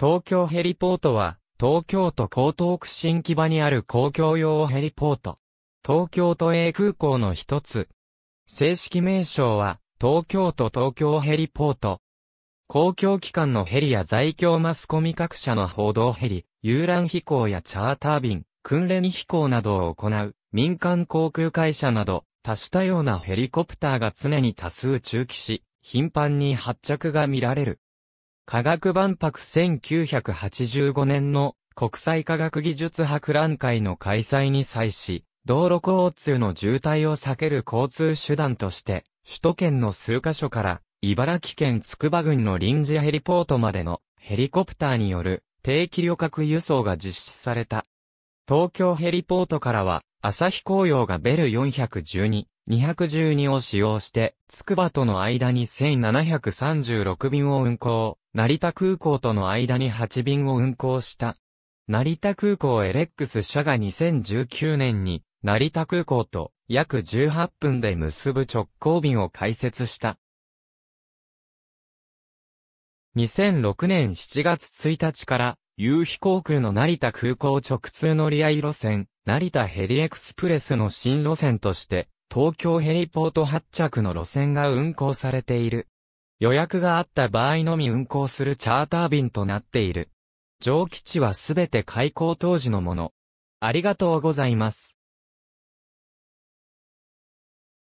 東京ヘリポートは、東京都江東区新木場にある公共用ヘリポート。東京都営空港の一つ。正式名称は、東京都東京ヘリポート。公共機関のヘリや在京マスコミ各社の報道ヘリ、遊覧飛行やチャーター便、訓練飛行などを行う、民間航空会社など、多種多様なヘリコプターが常に多数中期し、頻繁に発着が見られる。科学万博1985年の国際科学技術博覧会の開催に際し、道路交通の渋滞を避ける交通手段として、首都圏の数カ所から、茨城県つくば郡の臨時ヘリポートまでのヘリコプターによる定期旅客輸送が実施された。東京ヘリポートからは、朝日紅葉がベル412、212を使用して、筑波との間に1736便を運行、成田空港との間に8便を運行した。成田空港エレックス社が2019年に、成田空港と約18分で結ぶ直行便を開設した。2006年7月1日から、夕日航空の成田空港直通乗り合い路線、成田ヘリエクスプレスの新路線として、東京ヘリポート発着の路線が運行されている。予約があった場合のみ運行するチャーター便となっている。上基地はすべて開港当時のもの。ありがとうございます。